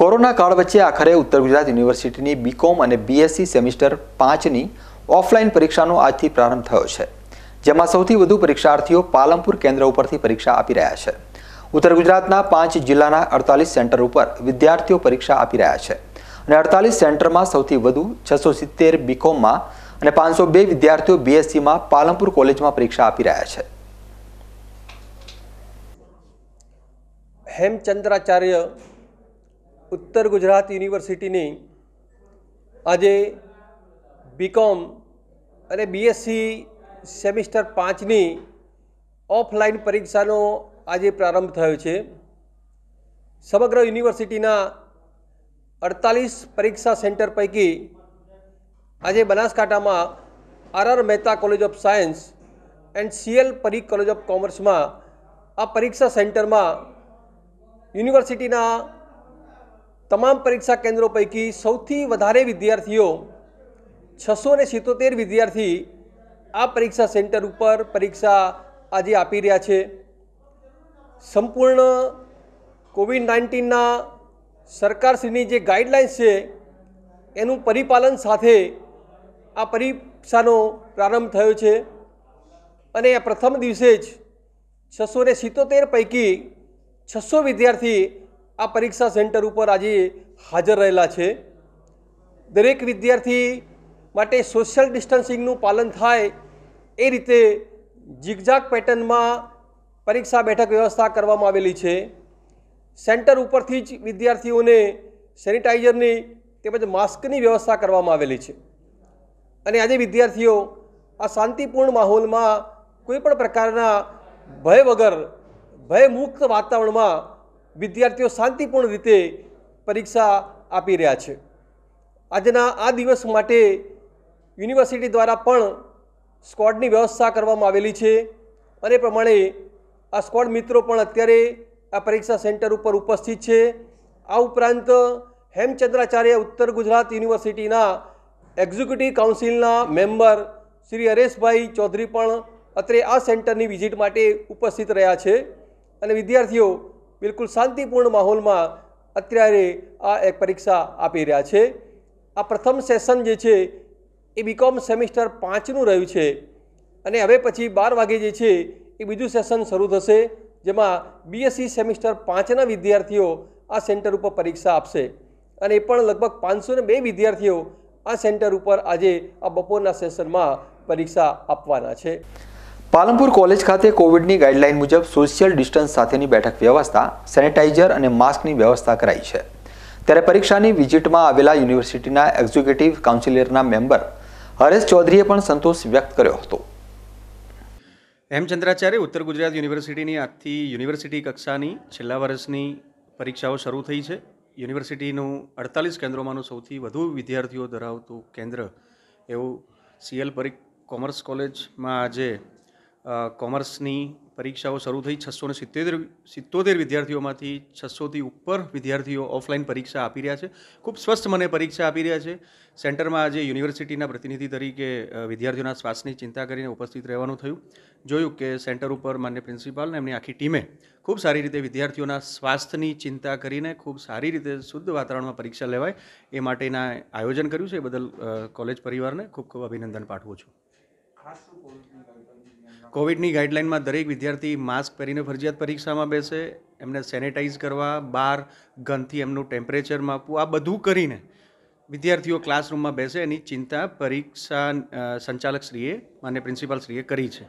corona કાળ વચ્ચે આખરે ઉત્તર ગુજરાત યુનિવર્સિટીની બીકોમ અને બીએસસી સેમિસ્ટર પાંચની ઓફલાઈન પરીક્ષાનો આજથી પ્રારંભ થયો છે જેમાં સૌથી વધુ પરીક્ષાર્થીઓ પાલમપુર કેન્દ્ર ઉપરથી પરીક્ષા આપી રહ્યા છે ઉત્તર ગુજરાતના પાંચ જિલ્લાના અડતાલીસ સેન્ટર ઉપર વિદ્યાર્થીઓ પરીક્ષા આપી રહ્યા છે અને અડતાલીસ સેન્ટરમાં સૌથી વધુ છસો સિત્તેર બીકોમમાં અને પાંચસો બે વિદ્યાર્થીઓ બીએસસીમાં પાલનપુર કોલેજમાં પરીક્ષા આપી રહ્યા છે હેમચંદ્રાચાર્ય ઉત્તર ગુજરાત યુનિવર્સિટીની આજે બીકોમ અને બીએસસી સેમિસ્ટર પાંચની ઓફલાઈન પરીક્ષાનો આજે પ્રારંભ થયો છે સમગ્ર યુનિવર્સિટીના અડતાલીસ પરીક્ષા સેન્ટર પૈકી આજે બનાસકાંઠામાં R R Mehta college of science and C L Pari college of કોમર્સમાં આ પરીક્ષા સેન્ટરમાં યુનિવર્સિટીના તમામ પરીક્ષા કેન્દ્રો પૈકી સૌથી વધારે વિદ્યાર્થીઓ છસો ને સિત્તોતેર વિદ્યાર્થી આ પરીક્ષા સેન્ટર ઉપર પરીક્ષા આજે આપી રહ્યા છે સંપૂર્ણ કોવિડ નાઇન્ટીનના સરકારશ્રીની જે ગાઈડલાઇન્સ છે એનું પરિપાલન સાથે આ પરીક્ષાનો પ્રારંભ થયો છે અને આ પ્રથમ દિવસે જ છસો ને સિત્તોતેર પૈકી છસો વિદ્યાર્થી આ પરીક્ષા સેન્ટર ઉપર આજે હાજર રહેલા છે દરેક વિદ્યાર્થી માટે સોશિયલ ડિસ્ટન્સિંગનું પાલન થાય એ રીતે જીગજાગ પેટર્નમાં પરીક્ષા બેઠક વ્યવસ્થા કરવામાં આવેલી છે સેન્ટર ઉપરથી જ વિદ્યાર્થીઓને સેનિટાઈઝરની તેમજ માસ્કની વ્યવસ્થા કરવામાં આવેલી છે અને આજે વિદ્યાર્થીઓ આ શાંતિપૂર્ણ માહોલમાં કોઈપણ પ્રકારના ભય વગર ભયમુક્ત વાતાવરણમાં વિદ્યાર્થીઓ શાંતિપૂર્ણ રીતે પરીક્ષા આપી રહ્યા છે આજના આ દિવસ માટે યુનિવર્સિટી દ્વારા પણ સ્કવોડની વ્યવસ્થા કરવામાં આવેલી છે અને પ્રમાણે આ સ્કવોડ મિત્રો પણ અત્યારે આ પરીક્ષા સેન્ટર ઉપર ઉપસ્થિત છે આ ઉપરાંત હેમચંદ્રાચાર્ય ઉત્તર ગુજરાત યુનિવર્સિટીના એક્ઝિક્યુટિવ કાઉન્સિલના મેમ્બર શ્રી હરેશભાઈ ચૌધરી પણ અત્રે આ સેન્ટરની વિઝિટ માટે ઉપસ્થિત રહ્યા છે અને વિદ્યાર્થીઓ બિલકુલ શાંતિપૂર્ણ માહોલમાં અત્યારે આ એક પરીક્ષા આપી રહ્યા છે આ પ્રથમ સેશન જે છે એ બીકોમ સેમિસ્ટર પાંચનું રહ્યું છે અને હવે પછી બાર વાગે જે છે એ બીજું સેશન શરૂ થશે જેમાં બીએસસી સેમિસ્ટર e પાંચના વિદ્યાર્થીઓ આ સેન્ટર ઉપર પરીક્ષા આપશે અને એ પણ લગભગ પાંચસો ને બે વિદ્યાર્થીઓ આ સેન્ટર ઉપર આજે આ બપોરના સેશનમાં પરીક્ષા આપવાના છે પાલનપુર કોલેજ ખાતે કોવિડની ગાઈડલાઈન મુજબ સોશિયલ ડિસ્ટન્સ સાથેની બેઠક વ્યવસ્થા સેનેટાઇઝર અને માસ્કની વ્યવસ્થા કરાઈ છે ત્યારે પરીક્ષાની વિઝિટમાં આવેલા યુનિવર્સિટીના એક્ઝિક્યુટિવ કાઉન્સિલરના મેમ્બર હરેશ ચૌધરીએ પણ સંતોષ વ્યક્ત કર્યો હતો હેમચંદ્રાચાર્ય ઉત્તર ગુજરાત યુનિવર્સિટીની આજથી યુનિવર્સિટી કક્ષાની છેલ્લા વર્ષની પરીક્ષાઓ શરૂ થઈ છે યુનિવર્સિટીનું અડતાલીસ કેન્દ્રોમાંનું સૌથી વધુ વિદ્યાર્થીઓ ધરાવતું કેન્દ્ર એવું સીએલ પરી કોમર્સ કોલેજમાં આજે કોમર્સની પરીક્ષાઓ શરૂ થઈ છસો ને સિત્તેર સિત્તોતેર વિદ્યાર્થીઓમાંથી છસોથી ઉપર વિદ્યાર્થીઓ ઓફલાઈન પરીક્ષા આપી રહ્યા છે ખૂબ સ્વસ્થ મને પરીક્ષા આપી રહ્યા છે સેન્ટરમાં આજે યુનિવર્સિટીના પ્રતિનિધિ તરીકે વિદ્યાર્થીઓના શ્વાસની ચિંતા કરીને ઉપસ્થિત રહેવાનું થયું જોયું કે સેન્ટર ઉપર માન્ય પ્રિન્સિપાલ અને એમની આખી ટીમે ખૂબ સારી રીતે વિદ્યાર્થીઓના સ્વાસ્થ્યની ચિંતા કરીને ખૂબ સારી રીતે શુદ્ધ વાતાવરણમાં પરીક્ષા લેવાય એ માટેના આયોજન કર્યું છે એ બદલ કોલેજ પરિવારને ખૂબ ખૂબ અભિનંદન પાઠવું છું કોવિડની ગાઈડલાઇનમાં દરેક વિદ્યાર્થી માસ્ક પહેરીને ફરજિયાત પરીક્ષામાં બેસે એમને સેનેટાઈઝ કરવા બાર ગનથી એમનું ટેમ્પરેચર માપવું આ બધું કરીને વિદ્યાર્થીઓ ક્લાસરૂમમાં બેસે એની ચિંતા પરીક્ષા સંચાલકશ્રીએ અને પ્રિન્સિપાલશ્રીએ કરી છે